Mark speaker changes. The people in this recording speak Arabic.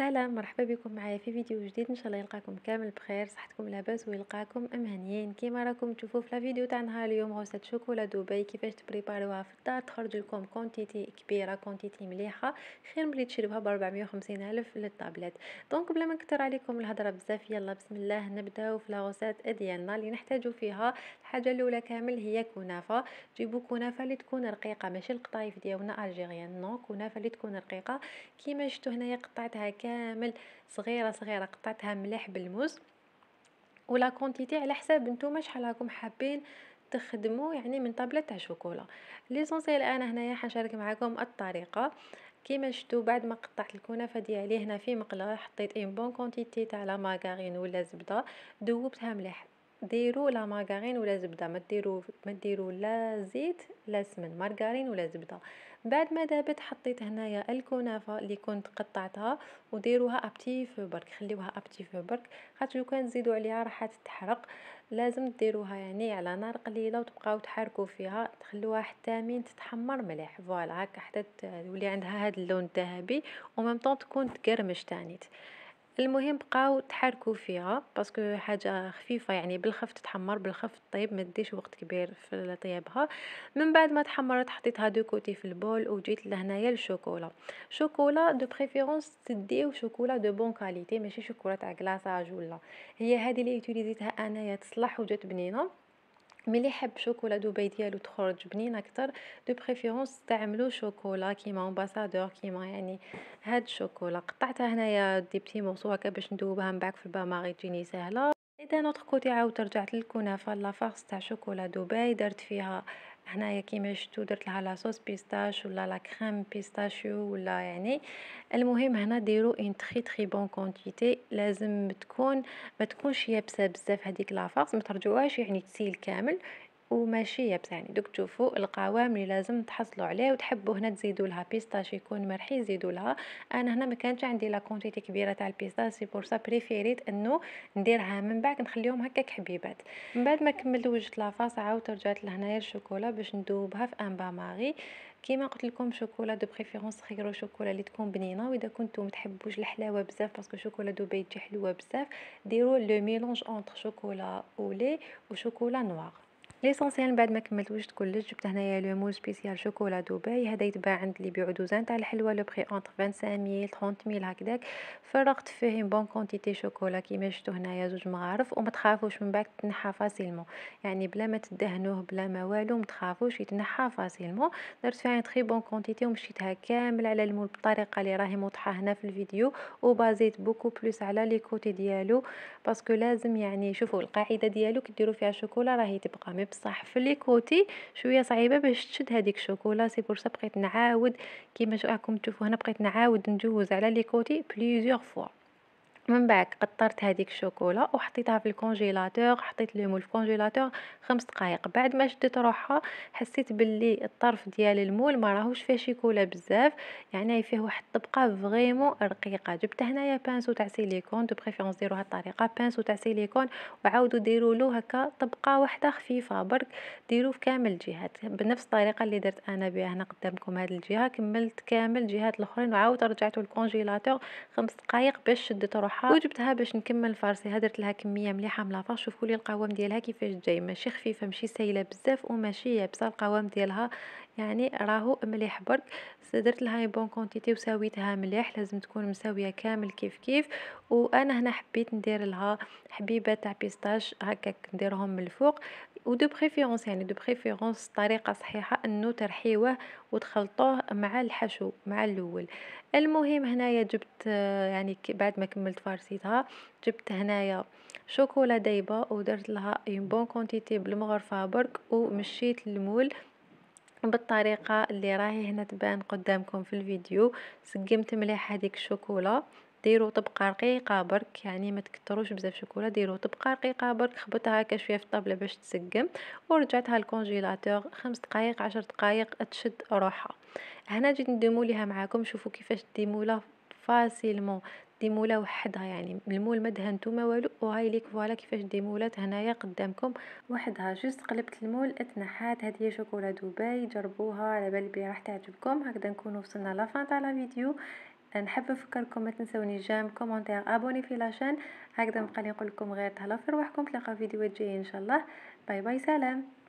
Speaker 1: السلام مرحبا بكم معايا في فيديو جديد ان شاء الله يلقاكم كامل بخير صحتكم لاباس ويلقاكم مهنيين كيما راكم تشوفوا في الفيديو تاع نهار اليوم غوسه شوكولا دبي كيفاش تبريباريوها في الدار تخرج لكم كونتيتي كبيره كونتيتي مليحه خير ملي تشربها ب 450 الف للطابلات دونك بلا ما نكثر عليكم الهضره بزاف يلا بسم الله نبداو في لاغوسات ديالنا اللي نحتاجو فيها الحاجه الاولى كامل هي كنافه جيبوا كنافه اللي تكون رقيقه ماشي القطايف ديالنا الجيريان نو كنافه اللي تكون رقيقه كيما شفتوا هنايا قطعتها كامل كامل صغيره صغيره قطعتها مليح بالموز ولا كونتيتي على حساب نتوما شحال راكم حابين تخدموا يعني من طابله تاع شوكولا ليسونسيال انا هنايا حنشارك معكم الطريقه كيما شفتوا بعد ما قطعت الكنافه ديالي هنا في مقله حطيت اون بون كونتيتي تاع لا ماغارين ولا زبده ذوبتها مليح ديروا لا ماغارين ولا زبده ما ديروا ما ديروا لا زيت لا سمن مارغارين ولا زبده بعد ما دابت حطيت هنايا الكنافه اللي كنت قطعتها وديروها ابتي في برك خليوها ابتي في برك خاطر لو كان تزيدوا عليها راح تتحرق لازم ديروها يعني على نار قليله وتبقاو تحركوا فيها تخلوها حتى من تتحمر مليح فوالا هكا حتى تولي عندها هذا اللون الذهبي وميم طون تكون تقرمش تانيت المهم بقاو تحركوا فيها باسكو حاجه خفيفه يعني بالخف تتحمر بالخف طيب ما تديش وقت كبير في طيابها من بعد ما تحمرت حطيتها دو كوتي في البول وجيت لهنايا الشوكولا شوكولا دو بريفيرونس تديو شوكولا دو بون كاليتي ماشي شوكولا تاع كلاصاج ولا هي هذه اللي يوتيليزيتها انايا تصلح وجات بنينه ملي حب شوكولا دبي ديالو تخرج بنين اكثر دو بريفيرونس استعملوا شوكولا كيما امباسادور كيما يعني هاد الشوكولا قطعتها هنايا دي بتي موسو هكا باش ندوبها من بعد في الباماري تجيني سهله اذا نوتر كوتي عاود رجعت للكنافه لافارس تاع شوكولا دبي درت فيها هنايا كيما شفتوا درت لها لاصوص بيستاش ولا لا كريم بيستاشيو ولا يعني المهم هنا ديروا اون تري تري بون كونتيتي لازم تكون ما تكونش يابسه بزاف هذيك لافاس ما ترجعوهاش يعني تسيل كامل وماشيه بتاعني دوك تشوفوا القوام اللي لازم تحصلوا عليه وتحبوا هنا تزيدوا لها بيستاش يكون مرحي زيدوا لها انا هنا ما كانتش عندي لا كونتيتي كبيره تاع البيستاش سي بور سا بريفيريت انه نديرها من بعد نخليهم هكاك حبيبات من بعد ما كملت وجدت لافاس عاودت رجعت لهنايا الشوكولا باش ندوبها في ان با ماغي كيما قلت لكم شوكولا دو بريفيرونس خيروا شوكولا اللي تكون بنينه واذا كنتو متحبوش الحلاوه بزاف باسكو شوكولا دبي تجي حلوه بزاف ديروا لو ميلونج اونتر شوكولا اولي وشوكولا نوار ليسونسيال من بعد ما كملت كلش جبت هنايا لو مول سبيسيال شوكولا دبي هذا يتباع عند لي بيعو دوزان تاع الحلوى لو بخي اونتر 25000 30000 هكذاك فرغت فيه بون كونتيتي شوكولا كيما شفتو هنايا زوج مغارف وما تخافوش من بعد تنحى فاسيلمون يعني بلا ما تدهنوه بلا ما والو ما تخافوش يتنحى فاسيلمون درت فيها تري بون كونتيتي ومشيتها كامل على المول بالطريقه اللي راهي موضحه هنا في الفيديو وبازيت بوكو بلوس على لي كوتي ديالو باسكو لازم يعني شوفوا القاعده ديالو كي ديروا فيها شوكولا راهي تبقى بصح في لي كوتي شويه صعيبه باش تشد هذيك الشوكولا سي بور سا بقيت نعاود كيما راكم تشوفوا هنا بقيت نعاود ندوز على لي كوتي بليزيوغ فوا من بعد قطرت هذيك الشوكولا وحطيتها في الكونجيلاتور حطيت لهم في الكونجيلاتور خمس دقائق بعد ما شدت روحها حسيت باللي الطرف ديال المول ما راهوش فيه شيكولا بزاف يعني فيه واحد الطبقه فريمون رقيقه جبت هنايا بانسو تاع سيليكون دو بريفيرونس ديروا هاد الطريقه بانسو تاع سيليكون وعاودوا ديروا له هكا طبقه واحده خفيفه برك ديروه في كامل الجهات بنفس الطريقه اللي درت انا بها هنا قدامكم هاد الجهه كملت كامل الجهات الاخرين وعاودت رجعت للكونجيلاتور خمس دقائق باش شديت روحها مليحه وجبتها باش نكمل فارسي هدرت لها كميه مليحه من لافاش شوفوا لي القوام ديالها كيفاش جاي ماشي خفيفه ماشي سايله بزاف وماشي يابسه القوام ديالها يعني راهو مليح برك درت لها بون كونتيتي وساويتها مليح لازم تكون مساويه كامل كيف كيف وانا هنا حبيت ندير لها حبيبه تاع بيستاش هكاك نديرهم من الفوق ودو بريفيرونس يعني دو بريفيرونس طريقه صحيحه انه ترحيوه وتخلطوه مع الحشو مع الاول المهم هنايا جبت يعني بعد ما كملت فارسيتها جبت هنايا شوكولا دايبه ودرت لها اون بون كونتيتي بالمغرفه برك ومشيت للمول بالطريقه اللي راهي هنا تبان قدامكم في الفيديو سقمت مليح هذيك الشوكولا ديروا طبقه رقيقه برك يعني ما تكثروش بزاف شوكولا ديروا طبقه رقيقه برك خبطها هكا شويه في الطابله باش تسقم ورجعتها للكونجيلاتور خمس دقائق عشر دقائق تشد روحها هنا جيت نديمو ليها معاكم شوفوا كيفاش ديمولا فاسيلمون ديمولا وحدها يعني المول ما دهنتو ما والو وهاي ليك فوالا كيفاش ديمولات هنايا قدامكم وحدها جوست قلبت المول اتنحات هذه هي شوكولا دبي جربوها على بالي بلي راح تعجبكم هكذا نكونوا وصلنا لافان تاع لا فيديو نحب نفكركم ما تنسوني جام كومونتير ابوني في لاشين هكذا نبقى نقول لكم غير تهلاو في رواحكم تلاقاو فيديوهات جايه ان شاء الله باي باي سلام